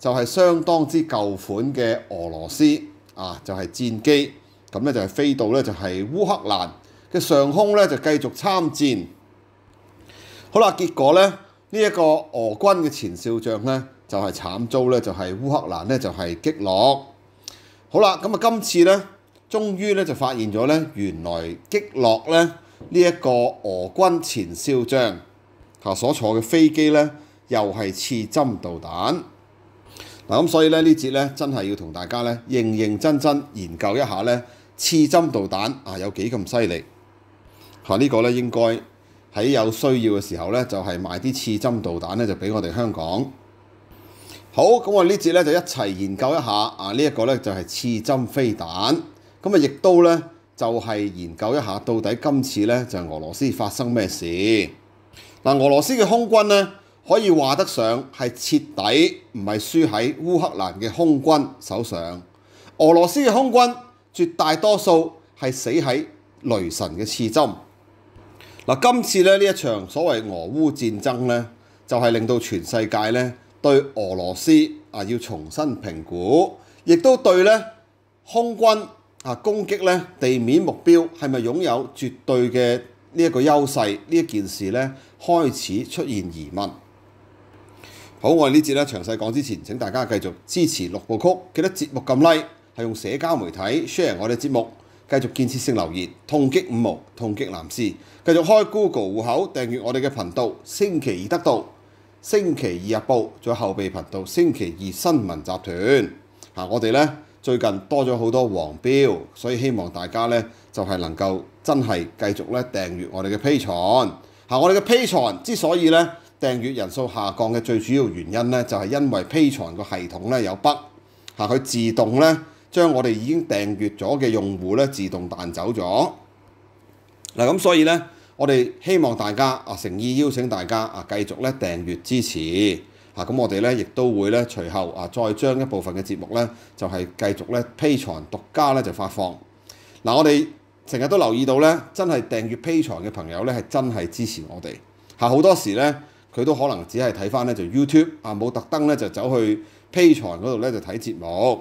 就係相當之舊款嘅俄羅斯啊！就係戰機咁咧，就係飛到咧，就係烏克蘭嘅上空咧，就繼續參戰。好啦，結果咧呢一個俄軍嘅前少將咧就係慘遭咧，就係烏克蘭咧就係擊落。好啦，咁啊，今次咧終於咧就發現咗咧，原來擊落咧呢一個俄軍前少將啊所坐嘅飛機咧又係刺針導彈。嗱咁所以咧呢節咧真係要同大家咧認認真真研究一下咧刺針導彈啊有幾咁犀利嚇呢個咧應該喺有需要嘅時候咧就係買啲刺針導彈咧就俾我哋香港。好咁我呢節咧就一齊研究一下啊呢一個咧就係刺針飛彈，咁啊亦都咧就係研究一下到底今次咧就係俄羅斯發生咩事嗱俄羅斯嘅空軍咧。可以話得上係徹底唔係輸喺烏克蘭嘅空軍手上。俄羅斯嘅空軍絕大多數係死喺雷神嘅刺針。嗱，今次咧呢一場所謂俄烏戰爭咧，就係令到全世界咧對俄羅斯啊要重新評估，亦都對咧空軍啊攻擊咧地面目標係咪擁有絕對嘅呢一個優勢呢一件事咧開始出現疑問。好，我哋呢節咧，詳細講之前，請大家繼續支持六部曲。記得節目撳 Like，係用社交媒體 share 我哋節目，繼續建設性留言，痛擊五毛，痛擊男士，繼續開 Google 户口訂閱我哋嘅頻道。星期二得到，星期二日報，有後備頻道，星期二新聞集團。嚇，我哋咧最近多咗好多黃標，所以希望大家咧就係能夠真係繼續咧訂閱我哋嘅 P 產。嚇，我哋嘅 P 產之所以咧～訂閱人數下降嘅最主要原因咧，就係因為披藏個系統咧有不嚇，佢自動咧將我哋已經訂閱咗嘅用戶咧自動彈走咗嗱。咁所以咧，我哋希望大家啊，誠意邀請大家啊，繼續咧訂閱支持嚇。咁我哋咧亦都會咧隨後啊再將一部分嘅節目咧就係繼續咧披藏獨家咧就發放嗱。我哋成日都留意到咧，真係訂閱披藏嘅朋友咧係真係支持我哋嚇，好多時咧。佢都可能只係睇翻咧就 YouTube 啊，冇特登咧就走去 Pay 財嗰度咧就睇節目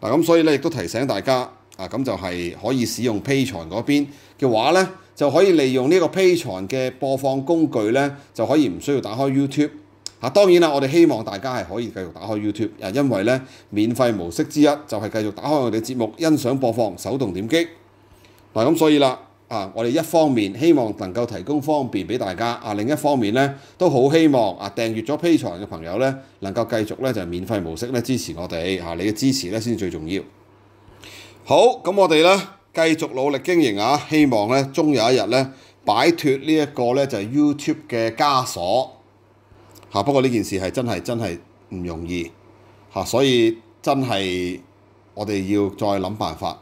嗱，咁所以咧亦都提醒大家啊，咁就係可以使用 Pay 財嗰邊嘅話咧，就可以利用呢個 Pay 財嘅播放工具咧，就可以唔需要打開 YouTube 啊。當然啦，我哋希望大家係可以繼續打開 YouTube 啊，因為咧免費模式之一就係繼續打開我哋嘅節目欣賞播放手動點擊嗱，咁所以啦。啊！我哋一方面希望能夠提供方便俾大家，啊另一方面咧都好希望啊訂閱咗 P 場嘅朋友咧能夠繼續咧就免費模式咧支持我哋嚇，你嘅支持咧先最重要。好，咁我哋咧繼續努力經營啊，希望咧終有一日咧擺脱呢一個咧就係 YouTube 嘅枷鎖嚇。不過呢件事係真係真係唔容易嚇，所以真係我哋要再諗辦法。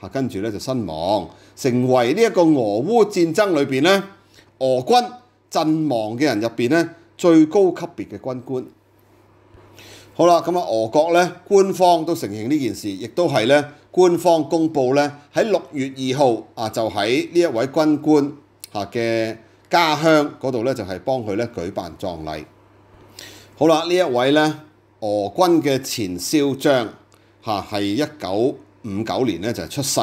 嚇跟住咧就身亡，成為呢一個俄烏戰爭裏邊咧俄軍陣亡嘅人入邊咧最高級別嘅軍官。好啦，咁啊俄國咧官方都承認呢件事，亦都係咧官方公布咧喺六月二號啊就喺呢一位軍官嚇嘅家鄉嗰度咧就係幫佢咧舉辦葬禮。好啦，呢一位咧俄軍嘅前少將嚇係一九。五九年咧就出世，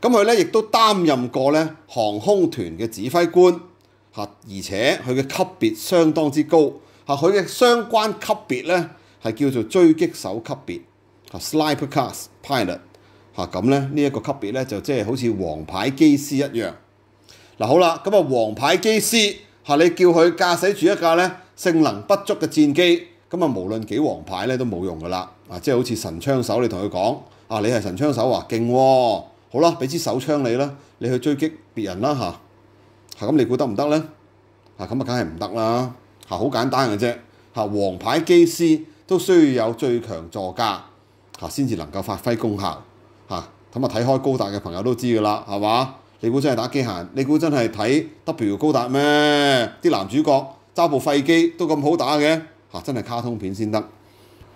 咁佢咧亦都擔任過咧航空團嘅指揮官嚇，而且佢嘅級別相當之高嚇。佢嘅相關級別咧係叫做追擊手級別嚇 s l i p e r class pilot 嚇咁咧呢一個級別咧就即係好似黃牌機師一樣嗱。好啦，咁啊黃牌機師嚇，你叫佢駕駛住一架咧性能不足嘅戰機，咁啊無論幾黃牌咧都冇用㗎啦啊！即係好似神槍手，你同佢講。啊！你係神槍手啊，勁喎，好啦，俾支手槍你啦，你去追擊別人啦嚇，嚇咁你估得唔得咧？嚇咁啊，梗係唔得啦嚇，好簡單嘅啫嚇，黃牌機師都需要有最強座駕嚇，先至能夠發揮功效嚇，咁啊睇開高達嘅朋友都知噶啦，係嘛？你估真係打機械？你估真係睇 W 高達咩？啲男主角揸部廢機都咁好打嘅嚇，真係卡通片先得。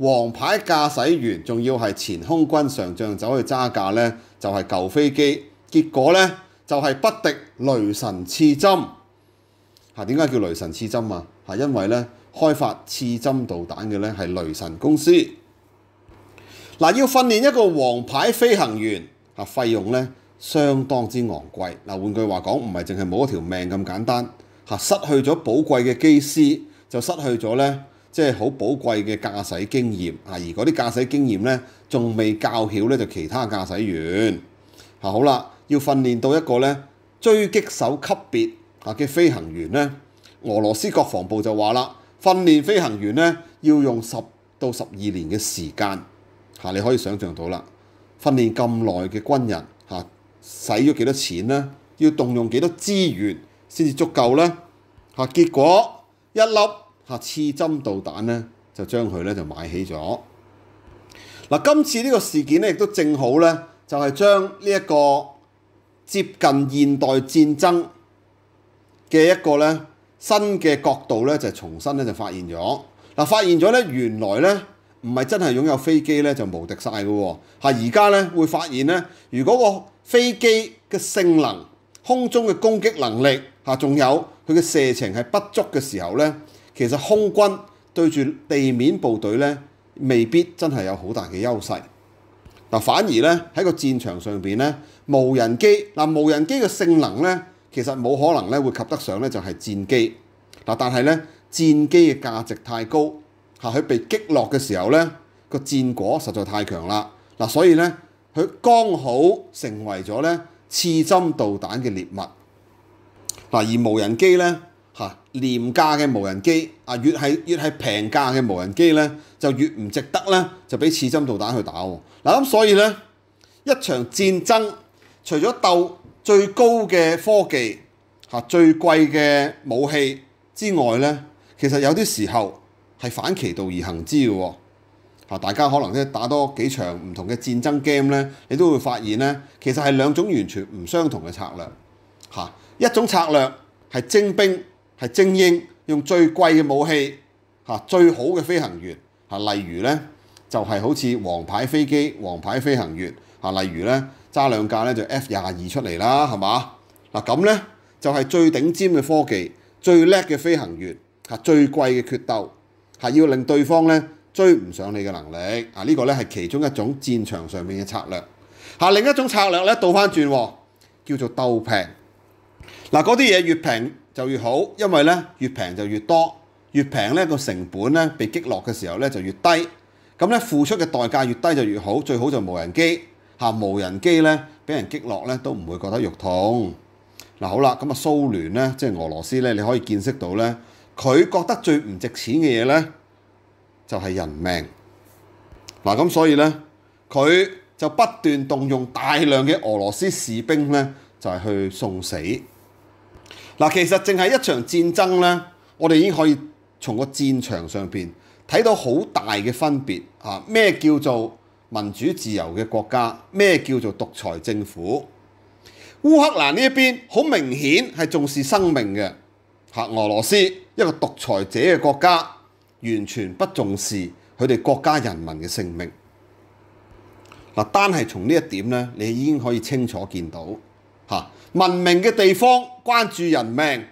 黃牌駕駛員仲要係前空軍上將走去揸架呢，就係舊飛機，結果呢，就係不敵雷神刺針嚇。點解叫雷神刺針啊？嚇，因為呢，開發刺針導彈嘅呢係雷神公司嗱。要訓練一個黃牌飛行員嚇，費用呢相當之昂貴嗱。換句話講，唔係淨係冇一條命咁簡單嚇，失去咗寶貴嘅機師就失去咗呢。即係好寶貴嘅駕駛經驗啊！而嗰啲駕駛經驗咧，仲未教曉咧就其他駕駛員啊！好啦，要訓練到一個咧狙擊手級別啊嘅飛行員咧，俄羅斯國防部就話啦，訓練飛行員咧要用十到十二年嘅時間嚇，你可以想象到啦，訓練咁耐嘅軍人嚇，使咗幾多錢咧？要動用幾多資源先至足夠咧？嚇，結果一粒。嚇！刺針導彈咧就將佢咧就買起咗嗱。今次呢個事件咧，亦都正好咧就係將呢一個接近現代戰爭嘅一個咧新嘅角度咧，就重新咧就發現咗嗱。發現咗咧，原來咧唔係真係擁有飛機咧就無敵曬嘅喎而家咧會發現咧，如果個飛機嘅性能、空中嘅攻擊能力嚇，仲有佢嘅射程係不足嘅時候咧。其實空軍對住地面部隊咧，未必真係有好大嘅優勢。嗱，反而咧喺個戰場上邊咧，無人機嗱無人機嘅性能咧，其實冇可能咧會及得上咧就係戰機。嗱，但係咧戰機嘅價值太高，嚇佢被擊落嘅時候咧個戰果實在太強啦。嗱，所以咧佢剛好成為咗咧刺針導彈嘅獵物。嗱，而無人機咧。嚇廉價嘅無人機啊，越係越係平價嘅無人機咧，就越唔值得咧，就俾刺針導彈去打。嗱咁所以咧，一場戰爭除咗鬥最高嘅科技嚇、最貴嘅武器之外咧，其實有啲時候係反其道而行之嘅。嚇大家可能咧打多幾場唔同嘅戰爭 game 咧，你都會發現咧，其實係兩種完全唔相同嘅策略。嚇一種策略係精兵。係精英用最貴嘅武器嚇，最好嘅飛行員嚇，例如咧就係好似黃牌飛機、黃牌飛行員嚇，例如咧揸兩架咧就 F 廿二出嚟啦，係嘛？嗱咁咧就係最頂尖嘅科技、最叻嘅飛行員嚇、最貴嘅決鬥，係要令對方咧追唔上你嘅能力啊呢個咧係其中一種戰場上面嘅策略嚇。另一種策略咧倒翻轉叫做鬥平嗱，嗰啲嘢越平。就越好，因為咧越平就越多，越平咧個成本咧被擊落嘅時候咧就越低，咁咧付出嘅代價越低就越好，最好就無人機嚇，無人機咧俾人擊落咧都唔會覺得肉痛。嗱好啦，咁啊蘇聯咧即係俄羅斯咧，你可以見識到咧，佢覺得最唔值錢嘅嘢咧就係人命。嗱咁所以咧佢就不斷動用大量嘅俄羅斯士兵咧就係去送死。嗱，其實淨係一場戰爭咧，我哋已經可以從個戰場上面睇到好大嘅分別嚇。咩叫做民主自由嘅國家？咩叫做獨裁政府？烏克蘭呢一邊好明顯係重視生命嘅，嚇俄羅斯一個獨裁者嘅國家，完全不重視佢哋國家人民嘅性命。嗱，單係從呢一點咧，你已經可以清楚見到。嚇，文明嘅地方關注人命，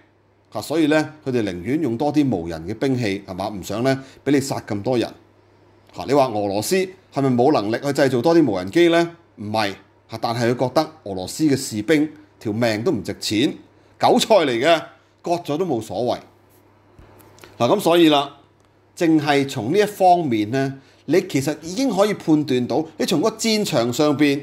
嚇，所以咧佢哋寧願用多啲無人嘅兵器，係嘛？唔想咧俾你殺咁多人。嚇，你話俄羅斯係咪冇能力去製造多啲無人機咧？唔係，嚇，但係佢覺得俄羅斯嘅士兵條命都唔值錢，韭菜嚟嘅，割咗都冇所謂。嗱，咁所以啦，淨係從呢一方面咧，你其實已經可以判斷到，你從個戰場上邊。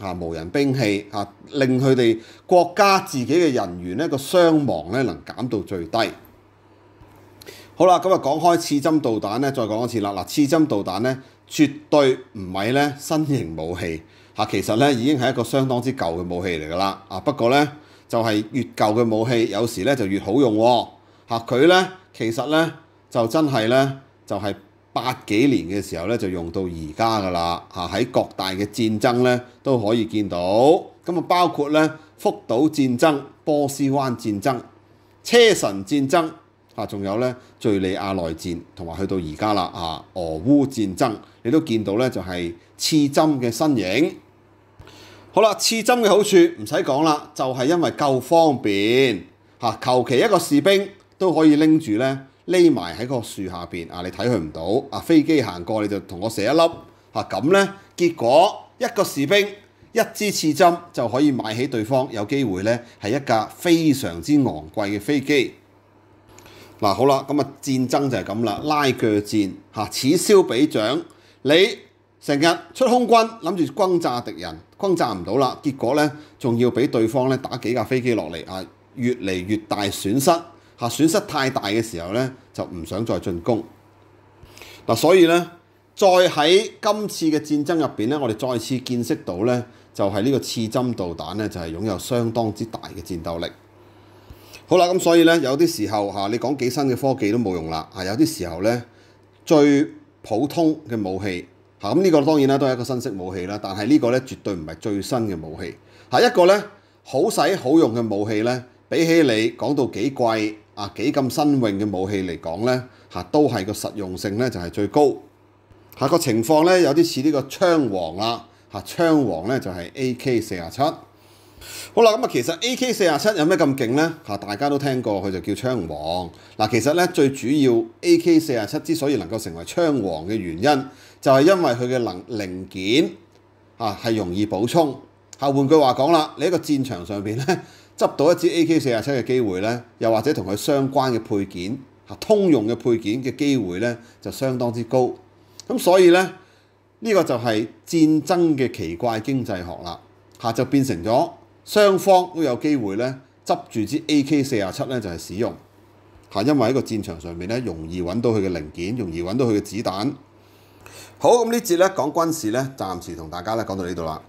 啊，無人兵器啊，令佢哋國家自己嘅人員咧個傷亡咧能減到最低。好啦，咁啊講開刺針導彈咧，再講一次啦。嗱，刺針導彈咧，絕對唔係咧新型武器嚇，其實咧已經係一個相當之舊嘅武器嚟噶啦。啊，不過咧就係越舊嘅武器，有時咧就越好用喎嚇。佢咧其實咧就真係咧就係。八幾年嘅時候咧，就用到而家噶啦，嚇喺各大嘅戰爭咧都可以見到，咁啊包括咧福島戰爭、波斯灣戰爭、車臣戰爭，嚇仲有咧敍利亞內戰，同埋去到而家啦，嚇俄烏戰爭，你都見到咧就係刺針嘅身影。好啦，刺針嘅好處唔使講啦，就係因為夠方便，嚇求其一個士兵都可以拎住咧。匿埋喺個樹下面，啊！你睇佢唔到啊！飛機行過你就同我射一粒嚇咁咧，結果一個士兵一支刺針就可以買起對方有機會咧係一架非常之昂貴嘅飛機。嗱好啦，咁啊戰爭就係咁啦，拉鋸戰嚇此消彼長，你成日出空軍諗住轟炸敵人，轟炸唔到啦，結果呢，仲要俾對方打幾架飛機落嚟啊，越嚟越大損失。嚇損失太大嘅時候咧，就唔想再進攻。嗱，所以咧，再喺今次嘅戰爭入邊咧，我哋再次見識到咧，就係呢個刺針導彈咧，就係擁有相當之大嘅戰鬥力。好啦，咁所以咧，有啲時候嚇你講幾新嘅科技都冇用啦。嚇有啲時候咧，最普通嘅武器嚇咁呢個當然啦，都係一個新式武器啦，但係呢個咧絕對唔係最新嘅武器。嚇一個咧好使好用嘅武器咧，比起你講到幾貴。啊，幾咁新穎嘅武器嚟講咧，嚇都係個實用性咧就係最高。下個情況咧有啲似呢個槍王啦，嚇槍王咧就係 A K 四廿七。好啦，咁啊其實 A K 四廿七有咩咁勁咧？大家都聽過，佢就叫槍王。嗱，其實咧最主要 A K 四廿七之所以能夠成為槍王嘅原因，就係因為佢嘅零零件啊係容易補充。嚇換句話講啦，你一個戰場上邊咧。執到一支 AK 四廿七嘅機會咧，又或者同佢相關嘅配件通用嘅配件嘅機會咧就相當之高。咁所以咧呢個就係戰爭嘅奇怪經濟學啦嚇，就變成咗雙方都有機會咧執住支 AK 四廿七咧就係使用嚇，因為喺個戰場上面咧容易揾到佢嘅零件，容易揾到佢嘅子彈。好咁呢節咧講軍事咧，暫時同大家咧講到呢度啦。